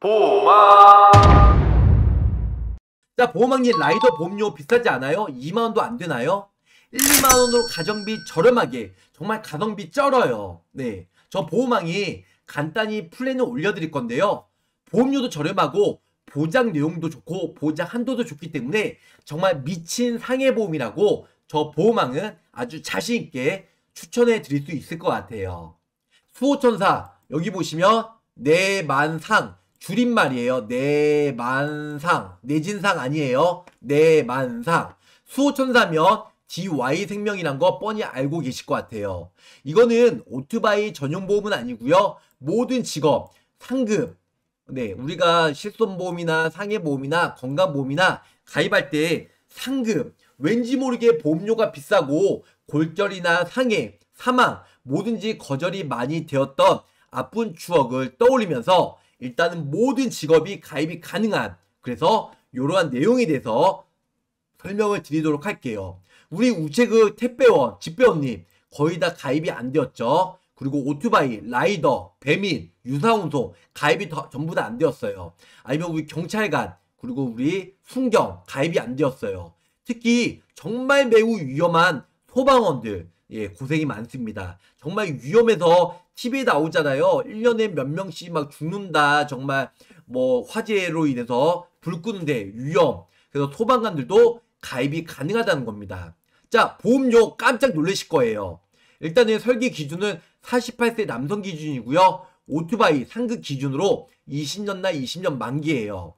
보마 자 보호막님 라이더 보험료 비싸지 않아요? 2만원도 안 되나요? 1, 2만원으로 가성비 저렴하게 정말 가성비 쩔어요 네저 보호망이 간단히 플랜을 올려드릴 건데요 보험료도 저렴하고 보장 내용도 좋고 보장 한도도 좋기 때문에 정말 미친 상해보험이라고 저 보호망은 아주 자신있게 추천해 드릴 수 있을 것 같아요 수호천사 여기 보시면 내만상 줄임말이에요. 내만상. 내진상 아니에요. 내만상. 수호천사면 DY 생명이란 거 뻔히 알고 계실 것 같아요. 이거는 오토바이 전용 보험은 아니고요. 모든 직업, 상급, 네, 우리가 실손보험이나 상해보험이나 건강보험이나 가입할 때 상급, 왠지 모르게 보험료가 비싸고 골절이나 상해, 사망, 뭐든지 거절이 많이 되었던 아픈 추억을 떠올리면서 일단은 모든 직업이 가입이 가능한 그래서 이러한 내용에 대해서 설명을 드리도록 할게요. 우리 우체국 택배원, 집배원님 거의 다 가입이 안 되었죠. 그리고 오토바이, 라이더, 배민, 유사운송 가입이 더, 전부 다 안 되었어요. 아니면 우리 경찰관 그리고 우리 순경 가입이 안 되었어요. 특히 정말 매우 위험한 소방원들 예, 고생이 많습니다. 정말 위험해서 TV에 나오잖아요. 1년에 몇 명씩 막 죽는다. 정말 뭐 화재로 인해서 불 끄는데 위험. 그래서 소방관들도 가입이 가능하다는 겁니다. 자, 보험료 깜짝 놀라실 거예요. 일단은 설계 기준은 48세 남성 기준이고요. 오토바이 상급 기준으로 20년 나 20년 만기예요.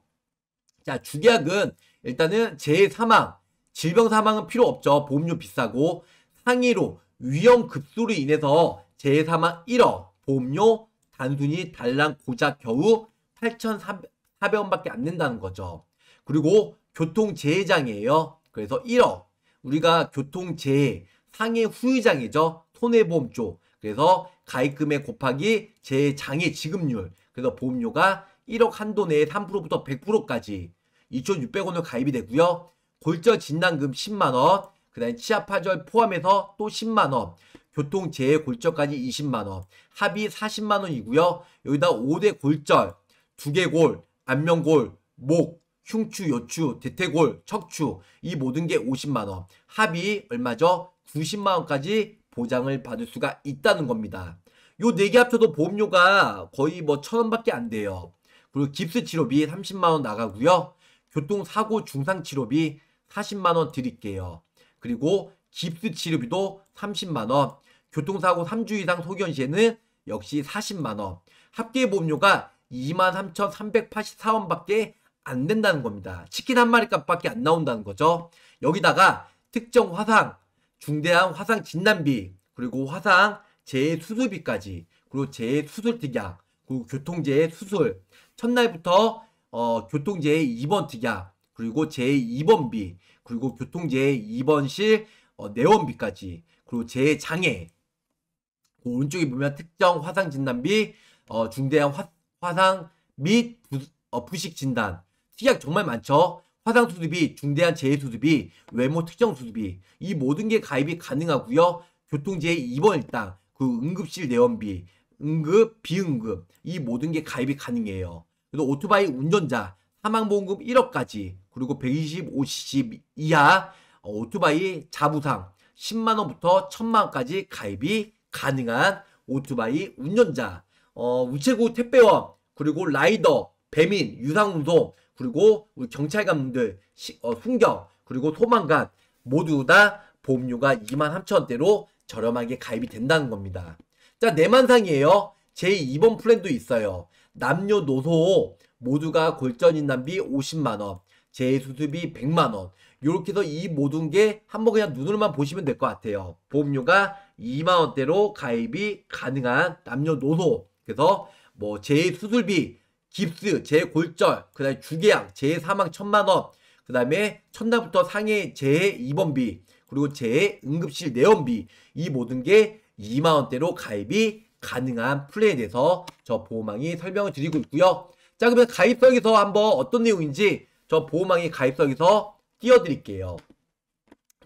자, 주계약은 일단은 재해 사망, 질병 사망은 필요 없죠. 보험료 비싸고 상해로 위험 급수로 인해서 제3화 1억 보험료 단순히 달랑 고작 겨우 8,400원밖에 안된다는 거죠. 그리고 교통재해장이에요. 그래서 1억 우리가 교통재해 상해 후유장이죠. 손해보험 쪽 그래서 가입금액 곱하기 재장의 지급률 그래서 보험료가 1억 한도 내에 3%부터 100%까지 2,600원으로 가입이 되고요. 골절 진단금 10만원 그 다음에 치아파절 포함해서 또 10만원. 교통재해 골절까지 20만원. 합이 40만원이고요. 여기다 5대 골절, 두개 골, 안면골, 목, 흉추, 요추, 대퇴골, 척추 이 모든 게 50만원. 합이 얼마죠? 90만원까지 보장을 받을 수가 있다는 겁니다. 요4개 합쳐도 보험료가 거의 뭐 천원밖에 안 돼요. 그리고 깁스 치료비 30만원 나가고요. 교통사고 중상 치료비 40만원 드릴게요. 그리고 깁스 치료비도 30만원, 교통사고 3주 이상 소견 시에는 역시 40만원, 합계보험료가 23,384원밖에 안 된다는 겁니다. 치킨 한 마리 값밖에 안 나온다는 거죠. 여기다가 특정 화상, 중대한 화상 진단비, 그리고 화상 재수술비까지, 그리고 재수술 어, 특약, 그리고 교통재해 수술, 첫날부터 어, 교통재해 2번 특약, 그리고 제2번비, 그리고 교통제 2번 실 어, 내원비까지 그리고 재장애 그 오른쪽에 보면 특정 화상 진단비 어, 중대한 화, 상및 부, 어, 식 진단 특약 정말 많죠 화상 수습이 중대한 재해 수습이 외모 특정 수습이 이 모든 게 가입이 가능하고요 교통제 2번 일당 그 응급실 내원비 응급 비응급 이 모든 게 가입이 가능해요 그래서 오토바이 운전자 사망보험금 1억까지 그리고 125cc 이하 어, 오토바이 자부상 10만원부터 1000만원까지 가입이 가능한 오토바이 운전자 어, 우체국 택배원 그리고 라이더 배민 유상운송 그리고 우리 경찰관분들 시, 어, 순경 그리고 소망관 모두 다 보험료가 23,000원대로 저렴하게 가입이 된다는 겁니다. 자, 내만상이에요. 제2번 플랜도 있어요. 남녀노소 모두가 골전인단비 50만원, 재수수비 100만원, 요렇게 해서 이 모든 게 한번 그냥 눈으로만 보시면 될 것 같아요. 보험료가 2만원대로 가입이 가능한 남녀노소. 그래서 뭐 재수술비, 깁스, 재골절, 그 다음에 주계약, 재사망 1 천만원, 그 다음에 첫날부터 상해 재입원비, 그리고 재응급실 내원비, 이 모든 게 2만원대로 가입이 가능한 플랜에 대해서 저보험망이 설명을 드리고 있고요. 자 그러면 가입서에서 한번 어떤 내용인지 저 보호망의 가입서에서 띄워드릴게요.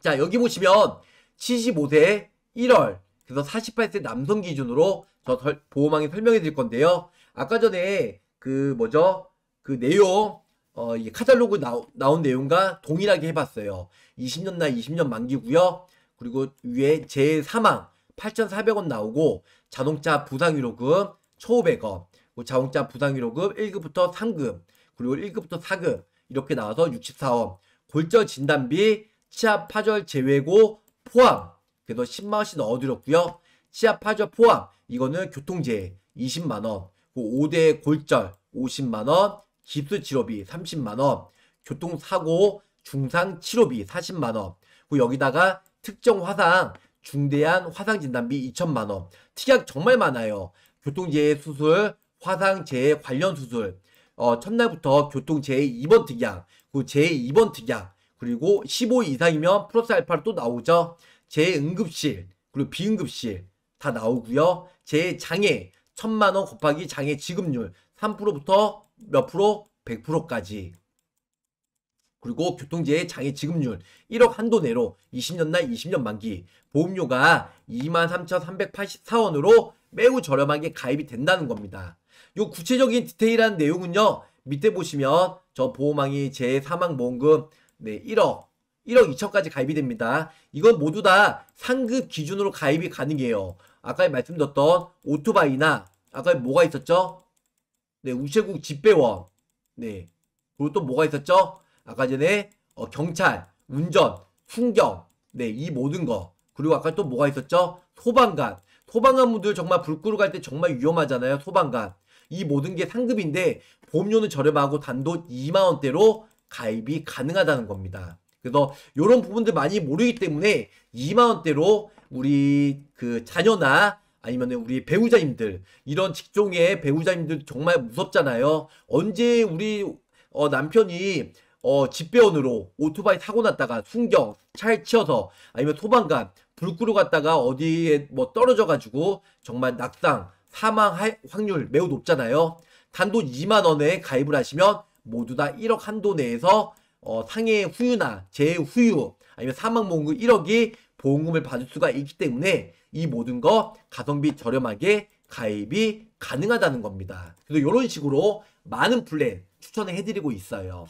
자 여기 보시면 75세 1월 그래서 48세 남성 기준으로 저 보호망이 설명해 드릴 건데요. 아까 전에 그 뭐죠 그 내용 어, 이 카탈로그 나 나온 내용과 동일하게 해봤어요. 20년 날 20년 만기고요. 그리고 위에 제사망 8,400원 나오고 자동차 부상위로금 1,500원 뭐 자동차 부상위로급 1급부터 3급, 그리고 1급부터 4급 이렇게 나와서 64원, 골절 진단비, 치아 파절 제외고 포함, 그래서 10만원씩 넣어드렸고요 치아 파절 포함, 이거는 교통제 20만원, 5대 그 골절 50만원, 깁스 치료비 30만원, 교통사고 중상 치료비 40만원, 그리고 여기다가 특정 화상, 중대한 화상 진단비 2천만원, 특약 정말 많아요. 교통재해 수술, 화상 재해 관련 수술, 어, 첫날부터 교통 재해2번 특약, 그 재해 2번 특약, 그리고 1 5 이상이면 플러스 알파로 또 나오죠. 재응급실, 해 그리고 비응급실 다 나오고요. 재장애, 해 천만원 곱하기 장애 지급률 3%부터 몇 프로? 100%까지. 그리고 교통재해 장애 지급률 1억 한도 내로 20년 날 20년 만기 보험료가 23,384원으로 매우 저렴하게 가입이 된다는 겁니다. 요 구체적인 디테일한 내용은요. 밑에 보시면 저 보호망이 제 사망 보험금 네 1억 1억 2천까지 가입이 됩니다. 이건 모두 다 상급 기준으로 가입이 가능해요. 아까 말씀드렸던 오토바이나 아까 뭐가 있었죠? 네, 우체국 집배원. 네. 그리고 또 뭐가 있었죠? 아까 전에 어, 경찰, 운전, 풍경. 네, 이 모든 거. 그리고 아까 또 뭐가 있었죠? 소방관. 소방관분들 정말 불 끄러 갈 때 정말 위험하잖아요. 소방관. 이 모든 게 상급인데 보험료는 저렴하고 단돈 2만원대로 가입이 가능하다는 겁니다. 그래서 이런 부분들 많이 모르기 때문에 2만원대로 우리 그 자녀나 아니면 우리 배우자님들 이런 직종의 배우자님들 정말 무섭잖아요. 언제 우리 어, 남편이 어, 집배원으로 오토바이 사고 났다가 순경, 차에 치여서 아니면 소방관, 불구로 갔다가 어디에 뭐 떨어져가지고 정말 낙상, 사망할 확률 매우 높잖아요. 단돈 2만원에 가입을 하시면 모두 다 1억 한도 내에서 어, 상해 후유나 재후유 아니면 사망보험금 1억이 보험금을 받을 수가 있기 때문에 이 모든 거 가성비 저렴하게 가입이 가능하다는 겁니다. 그래서 이런 식으로 많은 플랜 추천을 해드리고 있어요.